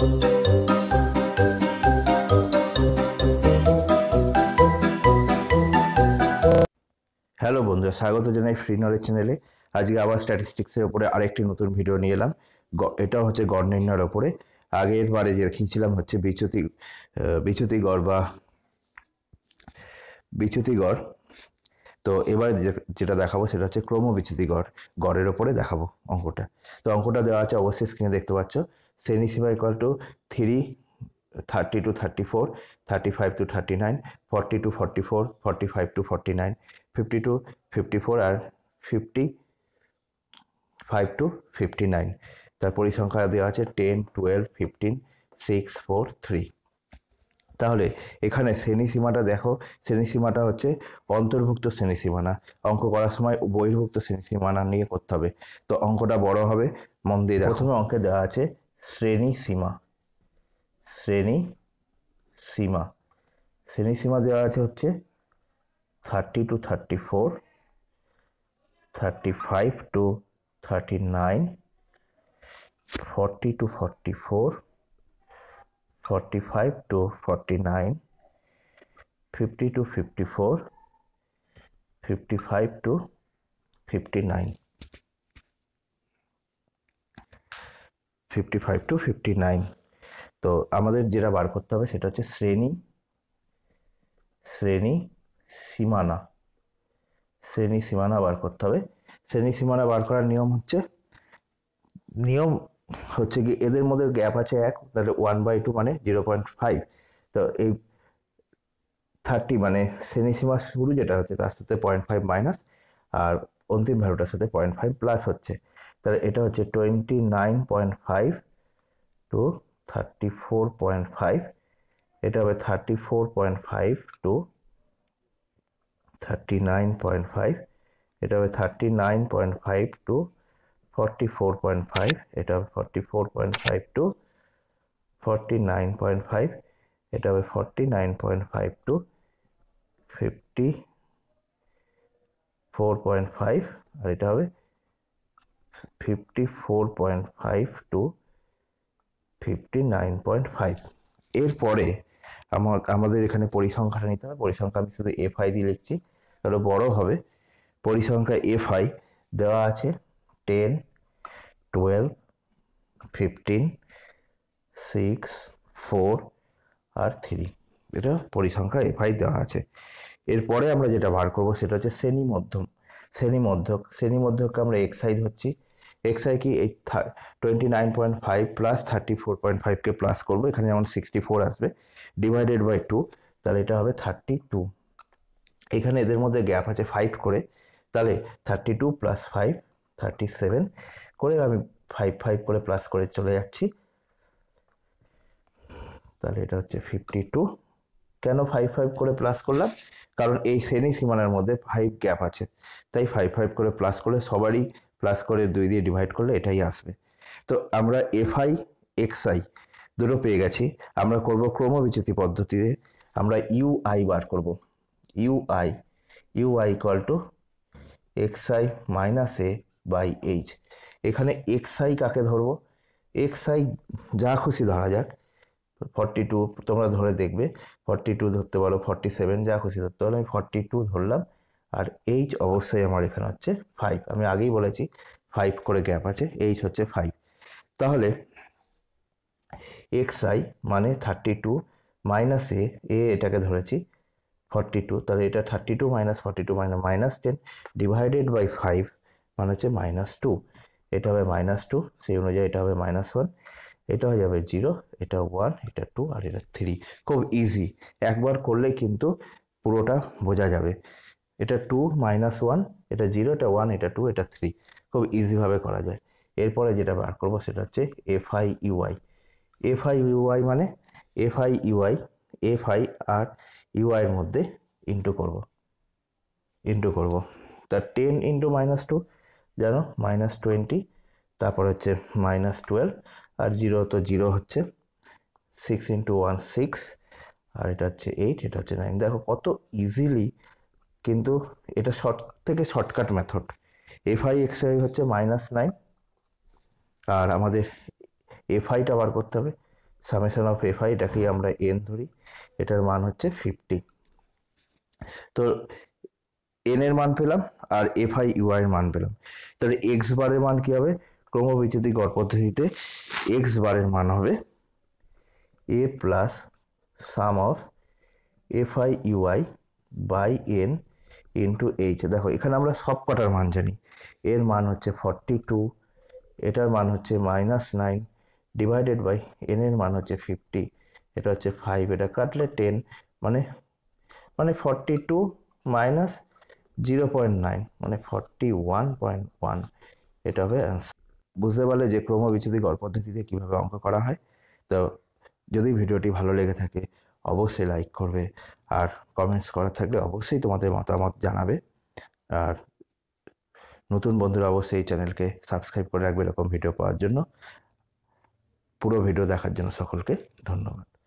hello বন্ধুরা স্বাগত জানাই ফ্রি নলেজ চ্যানেলে আজকে আবার স্ট্যাটিস্টিক্সের ওপরে আরেকটি নতুন ভিডিও নিয়ে এলাম এটা হচ্ছে গড় নির্ণয়ের ওপরে আগের বারে যে দেখিয়েছিলাম হচ্ছে বিচ্যুতি বিচ্যুতি গড় বা বিচ্যুতি গড় তো এবারে যেটা দেখাবো সেটা হচ্ছে বিচ্যুতি গড় গড়ের ওপরে দেখাবো অঙ্কটা তো অঙ্কটা দেওয়া আছে অবশ্যই স্ক্রিনে দেখতে পাচ্ছ শ্রেণী সীমা equal to three thirty two thirty four thirty five to thirty nine forty two forty four forty five to forty nine fifty two fifty four আর fifty five to fifty nine তার পরিসংখ্যা দেওয়া আছে ten twelve fifteen six four three তাহলে এখানে শ্রেণীসীমাটা দেখো শ্রেণীসীমাটা হচ্ছে অন্তর্ভুক্ত শ্রেণীসীমানা অঙ্ক করার সময় বহির্ভুক্ত শ্রেণীসীমানা নিয়ে করতে হবে তো অঙ্কটা বড় হবে মন দিয়ে প্রথমে অঙ্কে দেওয়া আছে শ্রেণী সীমা শ্রেণী সীমা শ্রেণী সীমা দেওয়া আছে হচ্ছে thirty two thirty four thirty five to thirty nine forty two forty four forty five to forty nine fifty two fifty four fifty five to fifty nine fifty five to fifty nine তো আমাদের যেটা বার করতে হবে সেটা হচ্ছে শ্রেণী শ্রেণী সীমানা শ্রেণী সীমানা বার করতে হবে শ্রেণী সীমানা বার করার নিয়ম হচ্ছে নিয়ম হচ্ছে কি এদের মধ্যে গ্যাপ আছে এক তাহলে ওয়ান বাই টু মানে জিরো পয়েন্ট ফাইভ তো এই থার্টি মানে শ্রেণী সীমা শুরু যেটা হচ্ছে তার সাথে পয়েন্ট ফাইভ মাইনাস আর অন্তিম ভ্যালুটার সাথে পয়েন্ট ফাইভ প্লাস হচ্ছে তাহলে এটা হচ্ছে twenty nine point five to thirty four point five এটা হবে thirty four point five to thirty nine point five এটা হবে thirty nine point five to forty four point five এটা হবে forty four point five to forty nine point five এটা হবে forty nine point five to fifty four point five আর এটা হবে fifty four point five to fifty nine point five এরপরে আমার আমাদের এখানে পরিসংখ্যাটা নিতে হবে পরিসংখ্যা আমি শুধু এফ আই দিয়ে লিখছি তাহলে বড় হবে পরিসংখ্যা এফ আই দেওয়া আছে ten twelve fifteen six four আর থ্রি এটা পরিসংখ্যা এফ আই দেওয়া আছে এরপরে আমরা যেটা বার করবো সেটা হচ্ছে শ্রেণী মধ্যম শ্রেণী মধ্যক শ্রেণী মধ্যককে আমরা এক্সাইজ ধরছি আই কি এই twenty nine point five plus thirty four point ফাইভকে প্লাস করবো এখানে যেমন সিক্সটি ফোর আসবে ডিভাইডেড বাই টু তাহলে এটা হবে থার্টি টু এখানে এদের মধ্যে গ্যাপ আছে ফাইভ করে তাহলে thirty two plus five thirty seven করে আমি ফাইভ ফাইভ করে প্লাস করে চলে যাচ্ছি তাহলে এটা হচ্ছে ফিফটি টু কেন ফাইভ ফাইভ করে প্লাস করলাম কারণ এই শ্রেণী সীমানার মধ্যে ফাইভ গ্যাপ আছে তাই ফাইভ ফাইভ করে প্লাস করে সবারই প্লাস করে দুই দিয়ে ডিভাইড করলে এটাই আসবে তো আমরা এফ আই এক্স আই দুটো পেয়ে গেছি আমরা করব ক্রমবিচ্যুতি পদ্ধতিতে আমরা ইউ আই বার করব U I equal to X I minus A by H এখানে এক্স আই কাকে ধরবো এক্স আই যা খুশি ধরা যাক ফর্টি টু তোমরা ধরে দেখবে ফর্টি টু ধরতে পারো ফর্টি সেভেন যা খুশি ধরতে পারো আমি ফর্টি টু ধরলাম আর এইচ অবশ্যই আমার এখানে হচ্ছে ফাইভ আমি আগেই বলেছি ফাইভ করে গ্যাপ আছে এইচ হচ্ছে ফাইভ তাহলে এক্স আই মানে thirty two minus A A এটাকে ধরেছি ফর্টি টু তাহলে এটা thirty two minus forty two minus minus ten divided by five মানে হচ্ছে মাইনাস টু এটা হবে মাইনাস টু সেই অনুযায়ী এটা হবে মাইনাস ওয়ান এটা হয়ে যাবে জিরো এটা ওয়ান এটা টু আর এটা থ্রি খুব ইজি একবার করলে কিন্তু পুরোটা বোঝা যাবে এটা টু মাইনাস ওয়ান এটা জিরো এটা ওয়ান এটা টু এটা থ্রি খুব ইজিভাবে করা যায় এরপরে যেটা বার করবো সেটা হচ্ছে F I UI F I UI মানে F I UI F I আর ইউআইয়ের মধ্যে ইন্টু করব ইন্টু করব তা টেন ইন্টু মাইনাস টু জানো মাইনাস টোয়েন্টি তারপর হচ্ছে মাইনাস টুয়েলভ আর জিরো তো জিরো হচ্ছে সিক্স ইন্টু ওয়ান সিক্স আর এটা হচ্ছে এইট এটা হচ্ছে নাইন দেখো কত ইজিলি কিন্তু এটা শর্ট থেকে shortcut method F I X Y হচ্ছে মাইনাস নাইন আর আমাদের এফ আইটা বার করতে হবে সামেশন অফ এফ এটাকেই আমরা এন ধরি এটার মান হচ্ছে ফিফটি তো এন এর মান পেলাম আর এফআই ইউআই এর মান পেলাম তাহলে এক্স বারের মান কী হবে ক্রমবিচ্যুতি গড় পদ্ধতিতে এক্স বারের মান হবে A plus sum of F I UI by N into H দেখো এখানে আমরা সব কটার মান জানি এর মান হচ্ছে ফর্টি টু এটার মান হচ্ছে minus nine divided by N এর মান হচ্ছে ফিফটি এটা হচ্ছে ফাইভ এটা কাটলে টেন মানে মানে forty two minus zero point nine মানে ফর্টি ওয়ান পয়েন্ট ওয়ান এটা হবে অ্যান্সার বুঝতে পারলে যে ক্রমবিচ্ছেদী গড় পদ্ধতিতে কীভাবে অঙ্ক করা হয় তো যদি ভিডিওটি ভালো লেগে থাকে অবশ্যই লাইক করবে আর কমেন্টস করা থাকলে অবশ্যই তোমাদের মতামত জানাবে আর নতুন বন্ধুরা অবশ্যই এই চ্যানেলকে সাবস্ক্রাইব করে রাখবে এরকম ভিডিও পাওয়ার জন্য পুরো ভিডিও দেখার জন্য সকলকে ধন্যবাদ